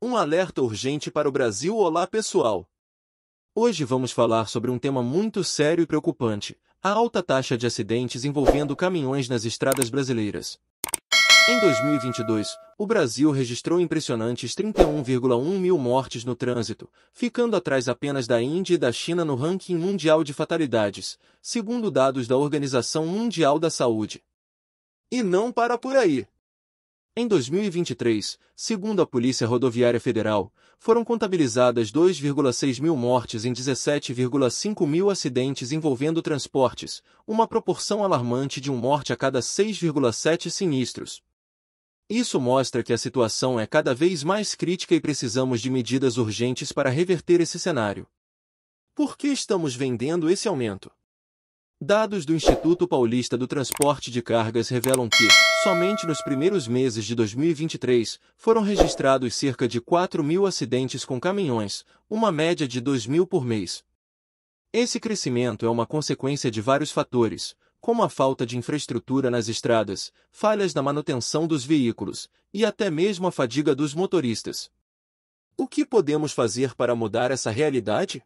Um alerta urgente para o Brasil. Olá, pessoal! Hoje vamos falar sobre um tema muito sério e preocupante: a alta taxa de acidentes envolvendo caminhões nas estradas brasileiras. Em 2022, o Brasil registrou impressionantes 31,1 mil mortes no trânsito, ficando atrás apenas da Índia e da China no ranking mundial de fatalidades, segundo dados da Organização Mundial da Saúde. E não para por aí! Em 2023, segundo a Polícia Rodoviária Federal, foram contabilizadas 2,6 mil mortes em 17,5 mil acidentes envolvendo transportes, uma proporção alarmante de um morte a cada 6,7 sinistros. Isso mostra que a situação é cada vez mais crítica e precisamos de medidas urgentes para reverter esse cenário. Por que estamos vendendo esse aumento? Dados do Instituto Paulista do Transporte de Cargas revelam que, somente nos primeiros meses de 2023, foram registrados cerca de 4 mil acidentes com caminhões, uma média de 2 mil por mês. Esse crescimento é uma consequência de vários fatores, como a falta de infraestrutura nas estradas, falhas na manutenção dos veículos e até mesmo a fadiga dos motoristas. O que podemos fazer para mudar essa realidade?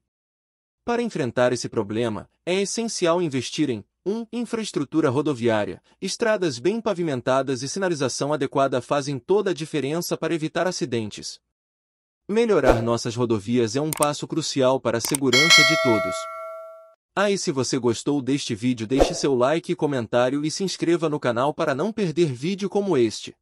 Para enfrentar esse problema, é essencial investir em 1. infraestrutura rodoviária. Estradas bem pavimentadas e sinalização adequada fazem toda a diferença para evitar acidentes. Melhorar nossas rodovias é um passo crucial para a segurança de todos. Ah, e se você gostou deste vídeo, deixe seu like e comentário e se inscreva no canal para não perder vídeo como este.